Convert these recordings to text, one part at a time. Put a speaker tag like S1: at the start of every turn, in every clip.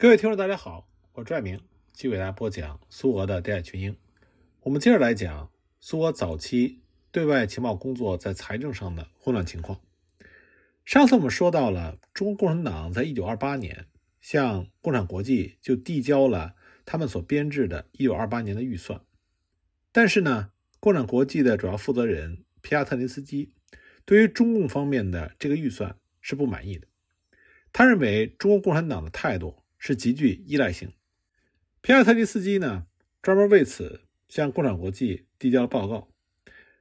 S1: 各位听众，大家好，我是拽明，继续为大家播讲苏俄的谍爱群英。我们接着来讲苏俄早期对外情报工作在财政上的混乱情况。上次我们说到了中国共产党在1928年向共产国际就递交了他们所编制的1928年的预算，但是呢，共产国际的主要负责人皮亚特林斯基对于中共方面的这个预算是不满意的，他认为中国共产党的态度。是极具依赖性。皮亚特利斯基呢，专门为此向共产国际递交了报告。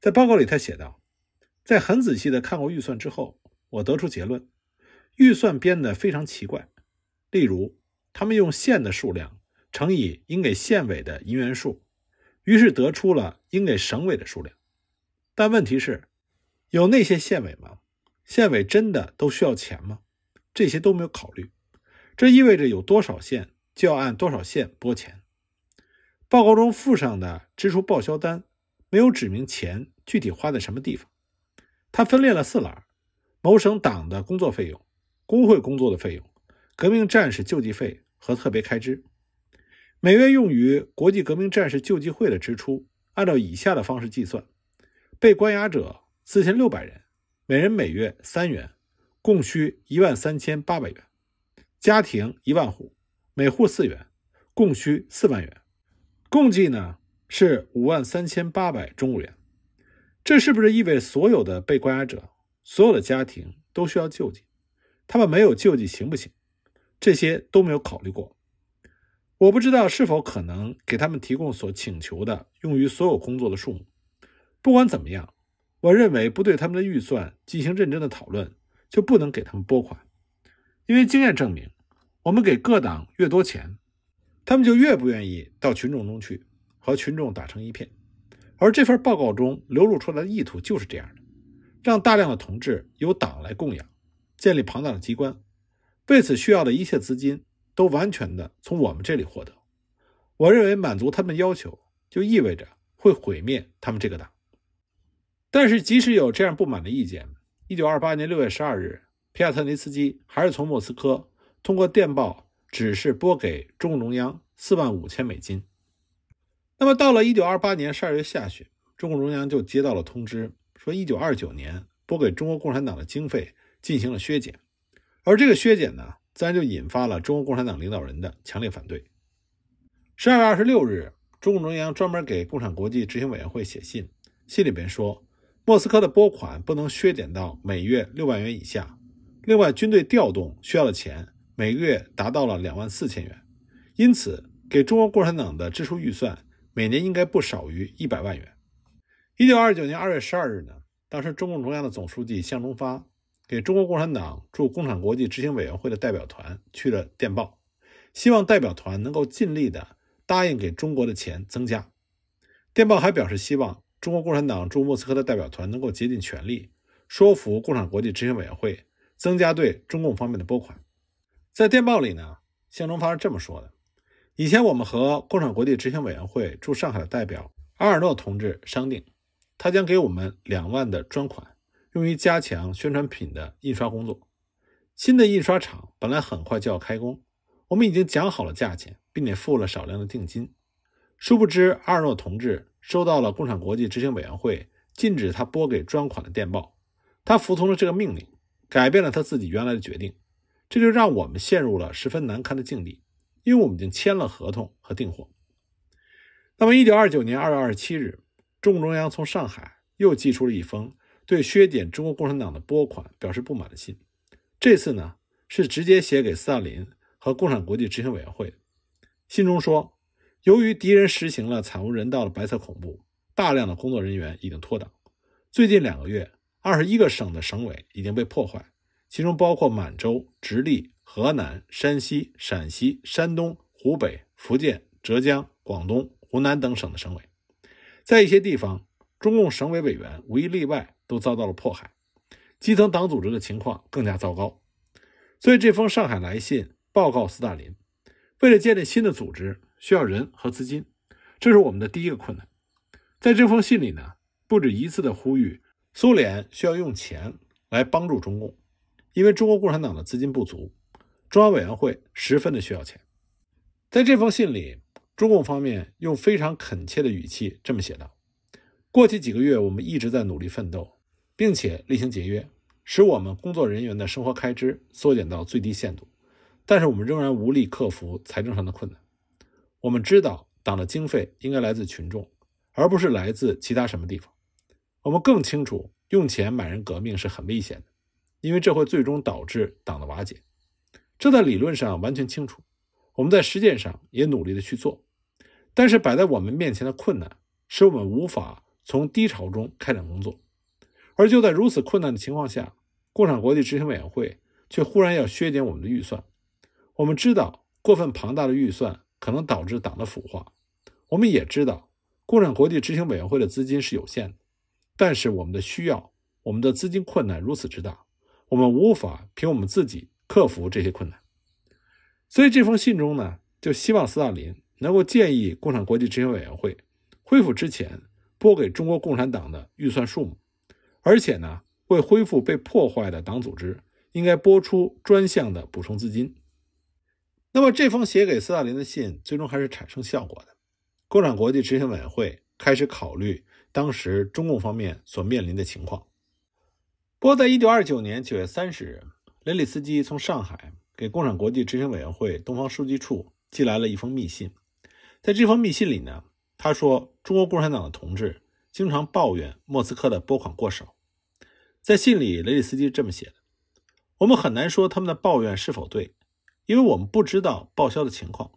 S1: 在报告里，他写道：“在很仔细的看过预算之后，我得出结论，预算编的非常奇怪。例如，他们用县的数量乘以应给县委的银元数，于是得出了应给省委的数量。但问题是，有那些县委吗？县委真的都需要钱吗？这些都没有考虑。”这意味着有多少线就要按多少线拨钱。报告中附上的支出报销单没有指明钱具体花在什么地方。它分列了四栏：某省党的工作费用、工会工作的费用、革命战士救济费和特别开支。每月用于国际革命战士救济会的支出，按照以下的方式计算：被关押者四千六百人，每人每月三元，共需一万三千八百元。家庭一万户，每户四元，共需四万元，共计呢是五万三千八百中国元。这是不是意味所有的被关押者、所有的家庭都需要救济？他们没有救济行不行？这些都没有考虑过。我不知道是否可能给他们提供所请求的用于所有工作的数目。不管怎么样，我认为不对他们的预算进行认真的讨论，就不能给他们拨款。因为经验证明，我们给各党越多钱，他们就越不愿意到群众中去和群众打成一片。而这份报告中流露出来的意图就是这样的：让大量的同志由党来供养，建立庞大的机关，为此需要的一切资金都完全的从我们这里获得。我认为满足他们要求就意味着会毁灭他们这个党。但是即使有这样不满的意见，一九二八年六月十二日。皮亚特尼茨基还是从莫斯科通过电报指示拨给中共中央四万五千美金。那么到了一九二八年十二月下旬，中共中央就接到了通知，说一九二九年拨给中国共产党的经费进行了削减，而这个削减呢，自然就引发了中国共产党领导人的强烈反对。十二月二十六日，中共中央专门给共产国际执行委员会写信，信里边说，莫斯科的拨款不能削减到每月六万元以下。另外，军队调动需要的钱每个月达到了两万四千元，因此给中国共产党的支出预算每年应该不少于一百万元。一九二九年二月十二日呢，当时中共中央的总书记向忠发给中国共产党驻共产国际执行委员会的代表团去了电报，希望代表团能够尽力的答应给中国的钱增加。电报还表示希望中国共产党驻莫斯科的代表团能够竭尽全力说服共产国际执行委员会。增加对中共方面的拨款，在电报里呢，向忠发是这么说的：以前我们和共产国际执行委员会驻上海的代表阿尔诺同志商定，他将给我们两万的专款，用于加强宣传品的印刷工作。新的印刷厂本来很快就要开工，我们已经讲好了价钱，并且付了少量的定金。殊不知，阿尔诺同志收到了共产国际执行委员会禁止他拨给专款的电报，他服从了这个命令。改变了他自己原来的决定，这就让我们陷入了十分难堪的境地，因为我们已经签了合同和订货。那么，一九二九年二月二十七日，中共中央从上海又寄出了一封对削减中国共产党的拨款表示不满的信。这次呢，是直接写给斯大林和共产国际执行委员会。信中说，由于敌人实行了惨无人道的白色恐怖，大量的工作人员已经脱党。最近两个月。二十一个省的省委已经被破坏，其中包括满洲、直隶、河南、山西、陕西、山东、湖北、福建、浙江、广东、湖南等省的省委。在一些地方，中共省委委员无一例外都遭到了迫害，基层党组织的情况更加糟糕。所以这封上海来信报告斯大林，为了建立新的组织，需要人和资金，这是我们的第一个困难。在这封信里呢，不止一次的呼吁。苏联需要用钱来帮助中共，因为中国共产党的资金不足，中央委员会十分的需要钱。在这封信里，中共方面用非常恳切的语气这么写道：“过去几个月，我们一直在努力奋斗，并且厉行节约，使我们工作人员的生活开支缩减到最低限度。但是我们仍然无力克服财政上的困难。我们知道，党的经费应该来自群众，而不是来自其他什么地方。”我们更清楚，用钱买人革命是很危险的，因为这会最终导致党的瓦解。这在理论上完全清楚，我们在实践上也努力的去做。但是摆在我们面前的困难，使我们无法从低潮中开展工作。而就在如此困难的情况下，共产国际执行委员会却忽然要削减我们的预算。我们知道，过分庞大的预算可能导致党的腐化。我们也知道，共产国际执行委员会的资金是有限的。但是我们的需要，我们的资金困难如此之大，我们无法凭我们自己克服这些困难。所以这封信中呢，就希望斯大林能够建议共产国际执行委员会恢复之前拨给中国共产党的预算数目，而且呢，为恢复被破坏的党组织，应该拨出专项的补充资金。那么这封写给斯大林的信最终还是产生效果的，共产国际执行委员会开始考虑。当时中共方面所面临的情况。不过，在一九二九年九月三十日，雷里斯基从上海给共产国际执行委员会东方书记处寄来了一封密信。在这封密信里呢，他说：“中国共产党的同志经常抱怨莫斯科的拨款过少。”在信里，雷里斯基这么写的：“我们很难说他们的抱怨是否对，因为我们不知道报销的情况。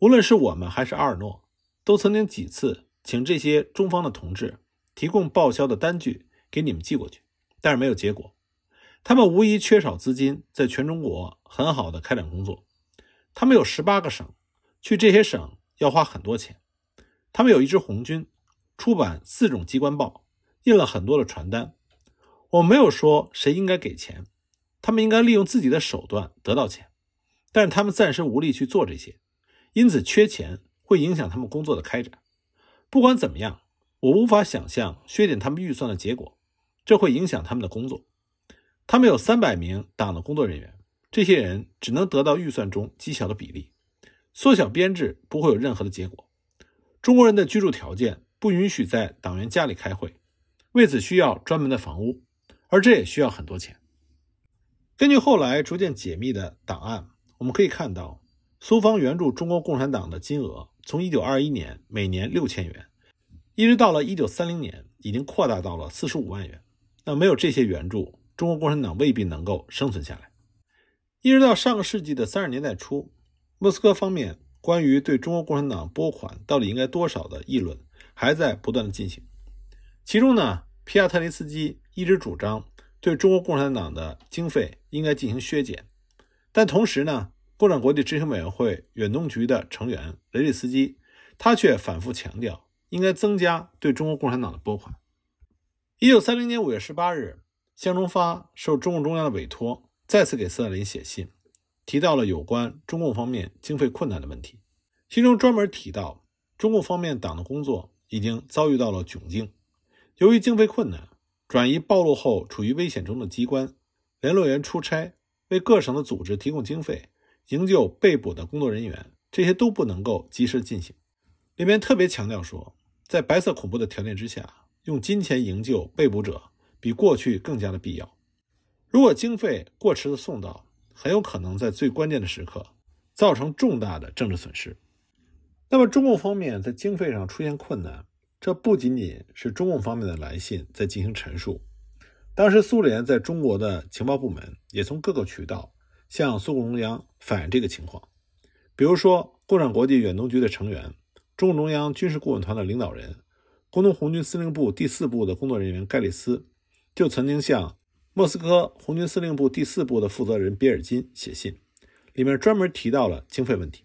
S1: 无论是我们还是阿尔诺，都曾经几次。”请这些中方的同志提供报销的单据给你们寄过去，但是没有结果。他们无疑缺少资金，在全中国很好的开展工作。他们有十八个省，去这些省要花很多钱。他们有一支红军，出版四种机关报，印了很多的传单。我没有说谁应该给钱，他们应该利用自己的手段得到钱，但是他们暂时无力去做这些，因此缺钱会影响他们工作的开展。不管怎么样，我无法想象削减他们预算的结果，这会影响他们的工作。他们有三百名党的工作人员，这些人只能得到预算中极小的比例。缩小编制不会有任何的结果。中国人的居住条件不允许在党员家里开会，为此需要专门的房屋，而这也需要很多钱。根据后来逐渐解密的档案，我们可以看到苏方援助中国共产党的金额。从一九二一年每年六千元，一直到了一九三零年，已经扩大到了四十五万元。那没有这些援助，中国共产党未必能够生存下来。一直到上个世纪的三十年代初，莫斯科方面关于对中国共产党拨款到底应该多少的议论还在不断的进行。其中呢，皮亚特雷斯基一直主张对中国共产党的经费应该进行削减，但同时呢。共产国际执行委员会远东局的成员雷利斯基，他却反复强调应该增加对中国共产党的拨款。一九三零年五月十八日，向忠发受中共中央的委托，再次给斯大林写信，提到了有关中共方面经费困难的问题，其中专门提到中共方面党的工作已经遭遇到了窘境，由于经费困难，转移暴露后处于危险中的机关联络员出差，为各省的组织提供经费。营救被捕的工作人员，这些都不能够及时进行。里面特别强调说，在白色恐怖的条件之下，用金钱营救被捕者比过去更加的必要。如果经费过迟的送到，很有可能在最关键的时刻造成重大的政治损失。那么，中共方面在经费上出现困难，这不仅仅是中共方面的来信在进行陈述。当时，苏联在中国的情报部门也从各个渠道。向苏共中央反映这个情况，比如说，共产国际远东局的成员、中共中央军事顾问团的领导人、工农红军司令部第四部的工作人员盖里斯，就曾经向莫斯科红军司令部第四部的负责人别尔金写信，里面专门提到了经费问题。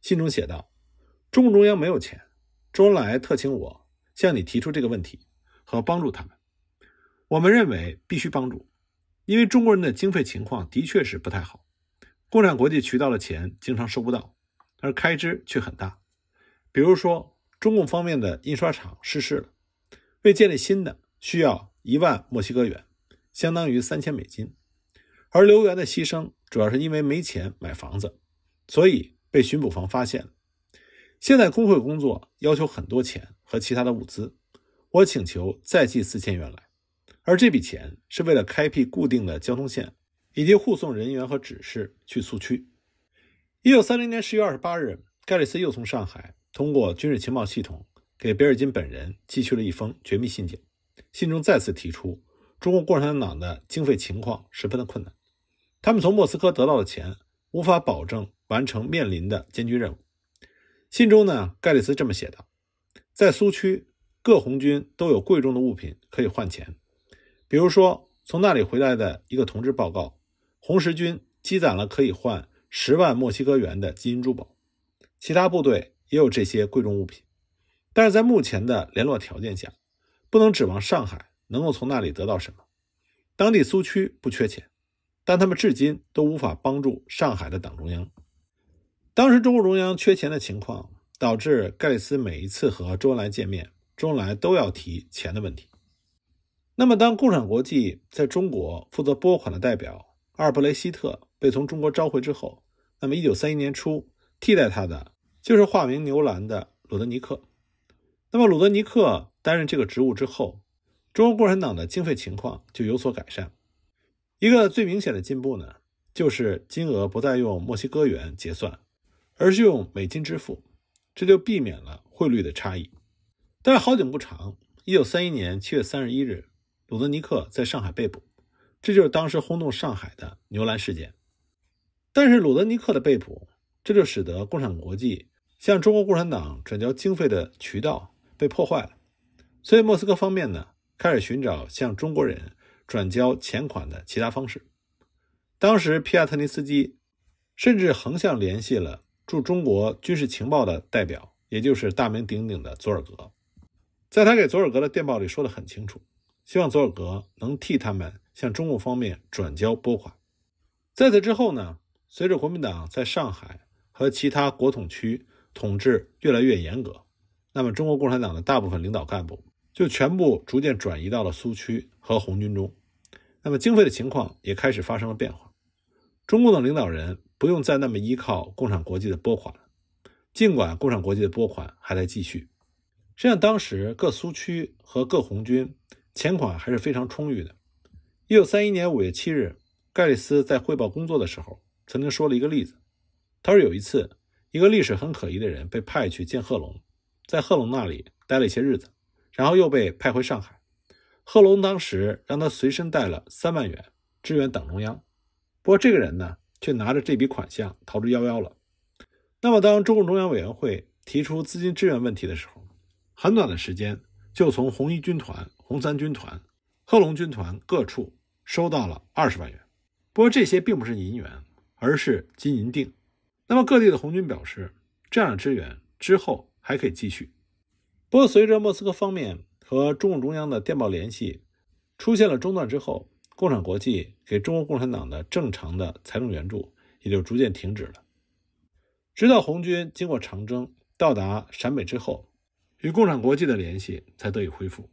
S1: 信中写道：“中共中央没有钱，周恩来特请我向你提出这个问题和帮助他们。我们认为必须帮助。”因为中国人的经费情况的确是不太好，共产国际渠道的钱经常收不到，而开支却很大。比如说，中共方面的印刷厂失事了，为建立新的需要一万墨西哥元，相当于三千美金。而刘源的牺牲主要是因为没钱买房子，所以被巡捕房发现。现在工会工作要求很多钱和其他的物资，我请求再寄四千元来。而这笔钱是为了开辟固定的交通线，以及护送人员和指示去苏区。一九三零年十月二十八日，盖里斯又从上海通过军事情报系统给别尔金本人寄去了一封绝密信件，信中再次提出，中国共产党的经费情况十分的困难，他们从莫斯科得到的钱无法保证完成面临的艰巨任务。信中呢，盖里斯这么写道：“在苏区各红军都有贵重的物品可以换钱。比如说，从那里回来的一个同志报告，红十军积攒了可以换十万墨西哥元的金银珠宝，其他部队也有这些贵重物品，但是在目前的联络条件下，不能指望上海能够从那里得到什么。当地苏区不缺钱，但他们至今都无法帮助上海的党中央。当时中共中央缺钱的情况，导致盖斯每一次和周恩来见面，周恩来都要提钱的问题。那么，当共产国际在中国负责拨款的代表阿尔布雷希特被从中国召回之后，那么一九三一年初，替代他的就是化名牛兰的鲁德尼克。那么鲁德尼克担任这个职务之后，中国共产党的经费情况就有所改善。一个最明显的进步呢，就是金额不再用墨西哥元结算，而是用美金支付，这就避免了汇率的差异。但是好景不长，一九三一年七月三十一日。鲁德尼克在上海被捕，这就是当时轰动上海的牛栏事件。但是鲁德尼克的被捕，这就使得共产国际向中国共产党转交经费的渠道被破坏了。所以莫斯科方面呢，开始寻找向中国人转交钱款的其他方式。当时皮亚特尼茨基甚至横向联系了驻中国军事情报的代表，也就是大名鼎鼎的佐尔格。在他给佐尔格的电报里说的很清楚。希望佐尔格能替他们向中共方面转交拨款。在此之后呢？随着国民党在上海和其他国统区统治越来越严格，那么中国共产党的大部分领导干部就全部逐渐转移到了苏区和红军中。那么经费的情况也开始发生了变化。中共的领导人不用再那么依靠共产国际的拨款，尽管共产国际的拨款还在继续。实际上，当时各苏区和各红军。钱款还是非常充裕的。一九三一年五月七日，盖里斯在汇报工作的时候，曾经说了一个例子。他说有一次，一个历史很可疑的人被派去见贺龙，在贺龙那里待了一些日子，然后又被派回上海。贺龙当时让他随身带了三万元支援党中央，不过这个人呢，却拿着这笔款项逃之夭夭了。那么，当中共中央委员会提出资金支援问题的时候，很短的时间。就从红一军团、红三军团、贺龙军团各处收到了二十万元，不过这些并不是银元，而是金银锭。那么各地的红军表示，这样的支援之后还可以继续。不过随着莫斯科方面和中共中央的电报联系出现了中断之后，共产国际给中国共产党的正常的财政援助也就逐渐停止了。直到红军经过长征到达陕北之后。与共产国际的联系才得以恢复。